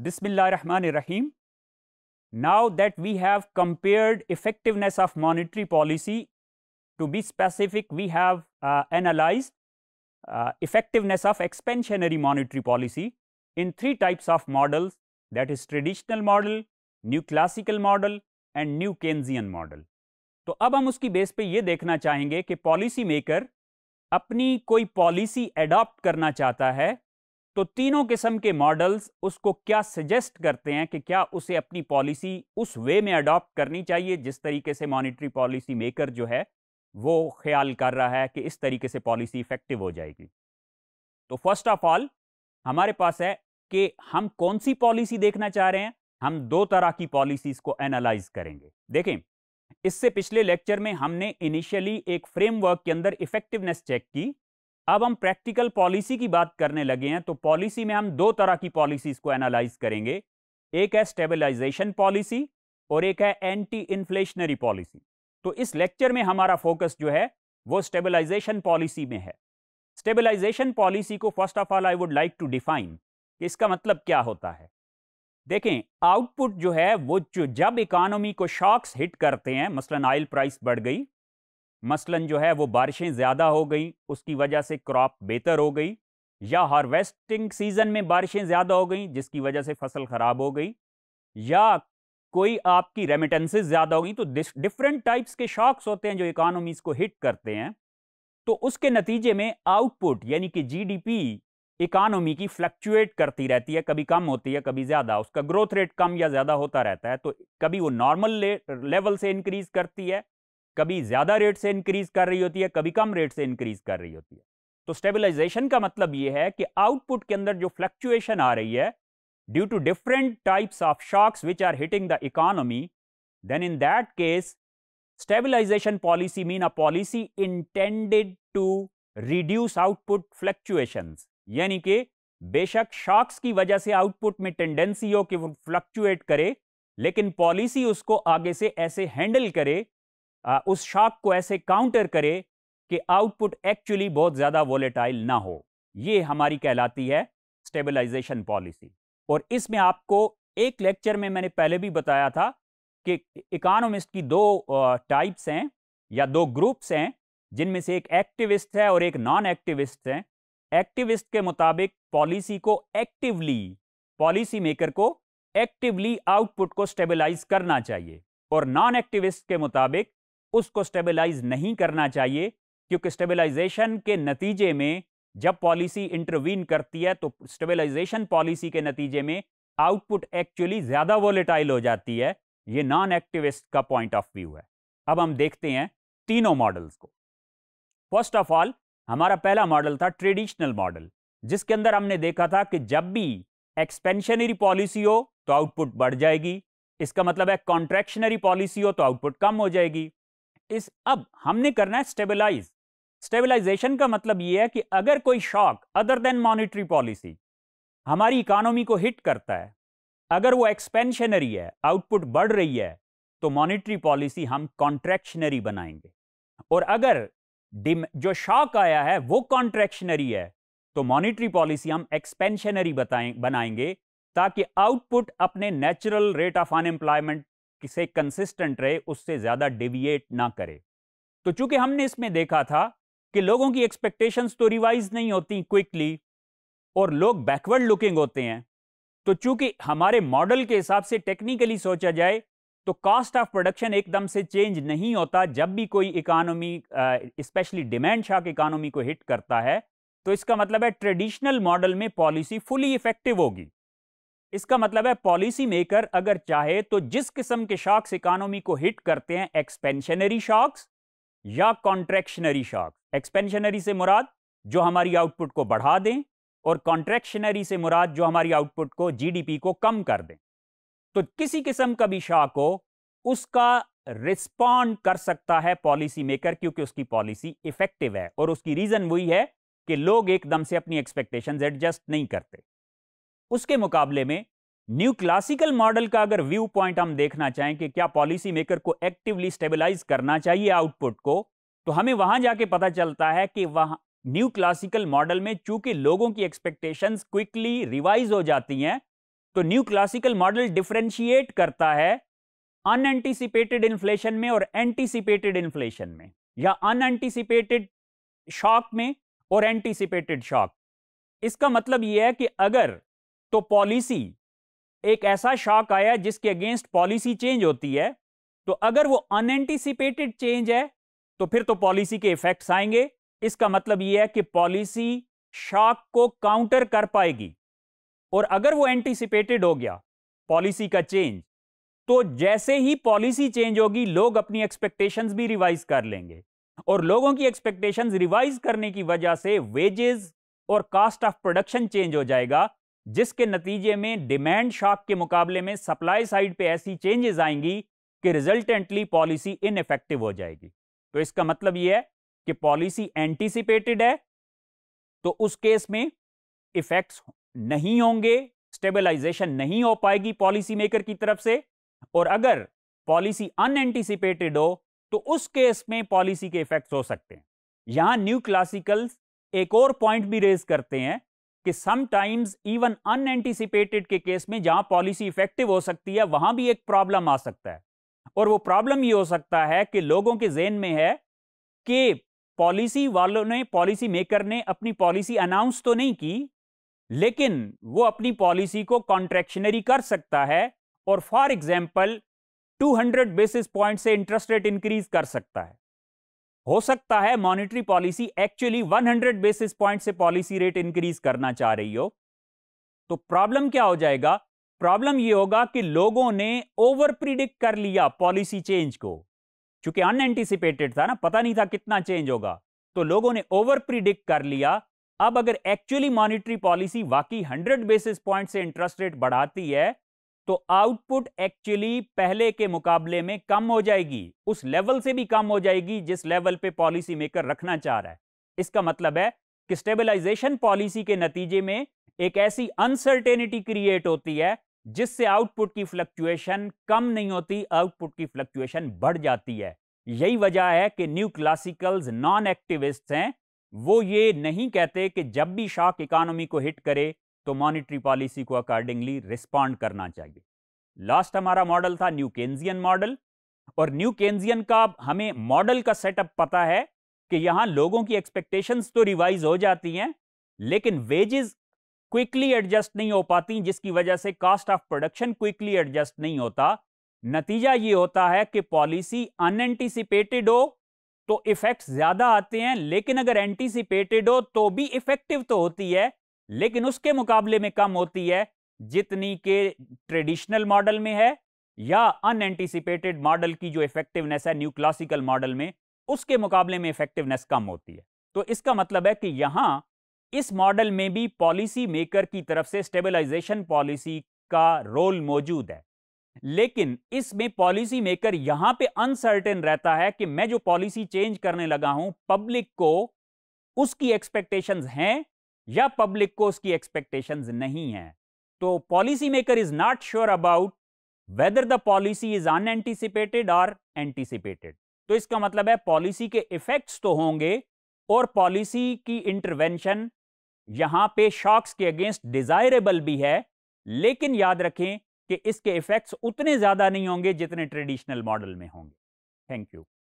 bismillah rahman rahim Now that we have compared effectiveness of monetary policy, to be specific, we have uh, analyzed uh, effectiveness of expansionary monetary policy in three types of models that is traditional model, new classical model and new Keynesian model. तो अब हम उसकी base पे ये देखना चाहेंगे कि policy maker अपनी कोई पॉलिसी एडॉप्ट करना चाहता है तो तीनों किस्म के मॉडल्स उसको क्या सजेस्ट करते हैं कि क्या उसे अपनी पॉलिसी उस वे में अडॉप्ट करनी चाहिए जिस तरीके से मॉनिटरी पॉलिसी मेकर जो है वो ख्याल कर रहा है कि इस तरीके से पॉलिसी इफेक्टिव हो जाएगी तो फर्स्ट ऑफ ऑल हमारे पास है कि हम कौन सी पॉलिसी देखना चाह रहे हैं हम दो तरह की पॉलिसीज को एनालाइज करेंगे देखें इससे पिछले लेक्चर में हमने इनिशियली एक फ्रेमवर्क के अंदर इफेक्टिवनेस चेक की अब हम प्रैक्टिकल पॉलिसी की बात करने लगे हैं तो पॉलिसी में हम दो तरह की पॉलिसीज को एनालाइज करेंगे एक है स्टेबलाइजेशन पॉलिसी और एक है एंटी इन्फ्लेशनरी पॉलिसी तो इस लेक्चर में हमारा फोकस जो है वो स्टेबलाइजेशन पॉलिसी में है स्टेबलाइजेशन पॉलिसी को first of all I would like to define कि इसका मतलब क्या होता है देखें आउटपुट जो है वो जो जब इकोनॉमी को शॉक्स हिट करते हैं मसलन ऑयल प्राइस बढ़ गई मसलन जो है वो बारिशें ज़्यादा हो गई उसकी वजह से क्रॉप बेहतर हो गई या हार्वेस्टिंग सीज़न में बारिशें ज़्यादा हो गई जिसकी वजह से फसल ख़राब हो गई या कोई आपकी रेमिटेंसेज ज़्यादा हो गई तो डिफरेंट टाइप्स के शॉक्स होते हैं जो इकानमीज़ को हिट करते हैं तो उसके नतीजे में आउटपुट यानी कि जीडीपी इकानमी की फ्लक्चुएट करती रहती है कभी कम होती है कभी ज़्यादा उसका ग्रोथ रेट कम या ज़्यादा होता रहता है तो कभी वो नॉर्मल लेवल से इंक्रीज करती है कभी ज़्यादा रेट से इंक्रीज कर रही होती है कभी कम रेट से इंक्रीज कर रही होती है तो स्टेबलाइजेशन का मतलब यह है कि आउटपुट के अंदर जो फ्लक्चुएशन आ रही है due to different types of shocks which are hitting the economy then in that case stabilization policy mean a policy intended to reduce output fluctuation यानी कि बेशक शॉक्स की वजह से आउटपुट में टेंडेंसी हो कि वो फ्लक्चुएट करे लेकिन पॉलिसी उसको आगे से ऐसे हैंडल करे उस शॉक को ऐसे काउंटर करे कि आउटपुट एक्चुअली बहुत ज़्यादा वोलेटाइल ना हो ये हमारी कहलाती है स्टेबलाइजेशन पॉलिसी और इसमें आपको एक लेक्चर में मैंने पहले भी बताया था कि इकोनॉमिस्ट की दो टाइप्स हैं या दो ग्रुप्स हैं जिनमें से एक एक्टिविस्ट है और एक नॉन एक्टिविस्ट हैं एक्टिविस्ट के मुताबिक पॉलिसी को एक्टिवली पॉलिसी मेकर को एक्टिवली आउटपुट को स्टेबलाइज करना चाहिए और नॉन एक्टिविस्ट के मुताबिक उसको स्टेबलाइज नहीं करना चाहिए क्योंकि स्टेबलाइजेशन के नतीजे में जब पॉलिसी इंटरवीन करती है तो स्टेबलाइजेशन पॉलिसी के नतीजे में आउटपुट एक्चुअली ज़्यादा वोलेटाइल हो जाती है ये नॉन एक्टिविस्ट का पॉइंट ऑफ व्यू है अब हम देखते हैं तीनों मॉडल्स को फर्स्ट ऑफ ऑल हमारा पहला मॉडल था ट्रेडिशनल मॉडल जिसके अंदर हमने देखा था कि जब भी एक्सपेंशनरी पॉलिसी हो तो आउटपुट बढ़ जाएगी इसका मतलब है कॉन्ट्रैक्शनरी पॉलिसी हो तो आउटपुट कम हो जाएगी इस अब हमने करना है स्टेबलाइज स्टेबलाइजेशन का मतलब यह है कि अगर कोई shock other than monetary policy हमारी इकोनॉमी को हिट करता है अगर वो एक्सपेंशनरी है आउटपुट बढ़ रही है तो मॉनिटरी पॉलिसी हम कॉन्ट्रैक्शनरी बनाएंगे और अगर जो शॉक आया है वो कॉन्ट्रैक्शनरी है तो मॉनिटरी पॉलिसी हम एक्सपेंशनरी बनाएंगे ताकि आउटपुट अपने नेचुरल रेट ऑफ अनएम्प्लॉयमेंट से कंसिस्टेंट रहे उससे ज़्यादा डिविएट ना करे तो चूंकि हमने इसमें देखा था कि लोगों की एक्सपेक्टेशंस तो रिवाइज नहीं होती क्विकली और लोग बैकवर्ड लुकिंग होते हैं तो चूंकि हमारे मॉडल के हिसाब से टेक्निकली सोचा जाए तो कॉस्ट ऑफ प्रोडक्शन एकदम से चेंज नहीं होता जब भी कोई economy specially demand shock economy को हिट करता है तो इसका मतलब है ट्रेडिशनल मॉडल में पॉलिसी फुली इफेक्टिव होगी इसका मतलब है पॉलिसी मेकर अगर चाहे तो जिस किस्म के शॉक्स इकोनॉमी को हिट करते हैं एक्सपेंशनरी शॉक्स या कॉन्ट्रेक्शनरी शॉक एक्सपेंशनरी से मुराद जो हमारी आउटपुट को बढ़ा दें और कॉन्ट्रेक्शनरी से मुराद जो हमारी आउटपुट को जीडीपी को कम कर दें तो किसी किस्म का भी शॉक हो उसका रिस्पॉन्ड कर सकता है पॉलिसी मेकर क्योंकि उसकी पॉलिसी इफेक्टिव है और उसकी रीज़न वही है कि लोग एकदम से अपनी एक्सपेक्टेशंस एडजस्ट नहीं करते उसके मुकाबले में न्यू क्लासिकल मॉडल का अगर व्यू पॉइंट हम देखना चाहें कि क्या पॉलिसी मेकर को एक्टिवली स्टेबलाइज करना चाहिए आउटपुट को तो हमें वहां जाके पता चलता है कि वहां न्यू क्लासिकल मॉडल में चूंकि लोगों की एक्सपेक्टेशंस क्विकली रिवाइज हो जाती हैं तो न्यू क्लासिकल मॉडल डिफ्रेंशिएट करता है अनएंटिसिपेटेड इन्फ्लेशन में और एंटीसिपेटेड इन्फ्लेशन में या अनएंटिसिपेटेड शॉक में और एंटीसिपेटेड शॉक इसका मतलब यह है कि अगर तो पॉलिसी एक ऐसा शॉक आया जिसके अगेंस्ट पॉलिसी चेंज होती है तो अगर वो अनएंटिसिपेटेड चेंज है तो फिर तो पॉलिसी के इफेक्ट्स आएंगे इसका मतलब ये है कि पॉलिसी शॉक को काउंटर कर पाएगी और अगर वो एंटिसिपेटेड हो गया पॉलिसी का चेंज तो जैसे ही पॉलिसी चेंज होगी लोग अपनी एक्सपेक्टेशंस भी रिवाइज कर लेंगे और लोगों की एक्सपेक्टेशंस रिवाइज करने की वजह से वेजेस और कास्ट ऑफ प्रोडक्शन चेंज हो जाएगा जिसके नतीजे में डिमांड शॉक के मुकाबले में सप्लाई साइड पे ऐसी चेंजेस आएंगी कि रिजल्टेंटली पॉलिसी इफेक्टिव हो जाएगी तो इसका मतलब यह है कि पॉलिसी एंटीसिपेटेड है तो उस केस में इफेक्ट्स नहीं होंगे स्टेबलाइजेशन नहीं हो पाएगी पॉलिसी मेकर की तरफ से और अगर पॉलिसी अनएंटिसिपेटेड हो तो उस केस में पॉलिसी के इफेक्ट्स हो सकते हैं यहां न्यू क्लासिकल्स एक और पॉइंट भी रेज करते हैं कि समटाइम्स इवन अनएंटिसिपेटेड के केस में जहां पॉलिसी इफेक्टिव हो सकती है वहां भी एक प्रॉब्लम आ सकता है और वो प्रॉब्लम ये हो सकता है कि लोगों के जेन में है कि पॉलिसी वालों ने पॉलिसी मेकर ने अपनी पॉलिसी अनाउंस तो नहीं की लेकिन वो अपनी पॉलिसी को कॉन्ट्रैक्शनरी कर सकता है और फॉर एग्जाम्पल 200 बेसिस पॉइंट से इंटरेस्ट रेट इंक्रीज कर सकता है हो सकता है monetary policy actually 100 basis point से पॉलिसी रेट इंक्रीज करना चाह रही हो तो प्रॉब्लम क्या हो जाएगा प्रॉब्लम यह होगा कि लोगों ने ओवर प्रिडिक्ट कर लिया पॉलिसी चेंज को क्योंकि अनएंटिसिपेटेड था ना पता नहीं था कितना चेंज होगा तो लोगों ने ओवर प्रिडिक्ट कर लिया अब अगर एक्चुअली मॉनिटरी पॉलिसी वाकई 100 बेसिस पॉइंट से इंटरेस्ट रेट बढ़ाती है तो आउटपुट एक्चुअली पहले के मुकाबले में कम हो जाएगी उस लेवल से भी कम हो जाएगी जिस लेवल पे पॉलिसी मेकर रखना चाह रहा है इसका मतलब है कि स्टेबलाइजेशन पॉलिसी के नतीजे में एक ऐसी अनसर्टेनिटी क्रिएट होती है जिससे आउटपुट की फ्लक्चुएशन कम नहीं होती आउटपुट की फ्लक्चुएशन बढ़ जाती है यही वजह है कि न्यू क्लासिकल्स नॉन एक्टिविस्ट हैं वो ये नहीं कहते कि जब भी शॉक इकोनॉमी को हिट करे तो मॉनिटरी पॉलिसी को अकॉर्डिंगली रिस्पॉन्ड करना चाहिए लास्ट हमारा मॉडल था न्यू केन्जियन मॉडल और न्यू केन्जियन का हमें मॉडल का सेटअप पता है कि यहां लोगों की एक्सपेक्टेशंस तो रिवाइज हो जाती हैं लेकिन वेजेस क्विकली एडजस्ट नहीं हो पाती जिसकी वजह से cost of production quickly adjust नहीं होता नतीजा ये होता है कि पॉलिसी अनएंटिसिपेटेड हो तो इफेक्ट ज्यादा आते हैं लेकिन अगर एंटिसिपेटेड हो तो भी इफेक्टिव तो होती है लेकिन उसके मुकाबले में कम होती है जितनी के ट्रेडिशनल मॉडल में है या अनएंटिसिपेटेड मॉडल की जो इफेक्टिवनेस है न्यू क्लासिकल मॉडल में उसके मुकाबले में इफेक्टिवनेस कम होती है तो इसका मतलब है कि यहां इस मॉडल में भी पॉलिसी मेकर की तरफ से स्टेबलाइजेशन पॉलिसी का रोल मौजूद है लेकिन इसमें पॉलिसी मेकर यहां पे अनसर्टेन रहता है कि मैं जो पॉलिसी चेंज करने लगा हूं पब्लिक को उसकी एक्सपेक्टेशंस हैं या पब्लिक को उसकी एक्सपेक्टेशंस नहीं है तो policy maker is not sure about whether the policy is anticipated और एंटीसिपेटेड तो इसका मतलब है पॉलिसी के इफेक्ट्स तो होंगे और पॉलिसी की इंटरवेंशन यहां पे शॉक्स के अगेंस्ट डिजायरेबल भी है लेकिन याद रखें कि इसके इफेक्ट्स उतने ज्यादा नहीं होंगे जितने ट्रेडिशनल मॉडल में होंगे थैंक यू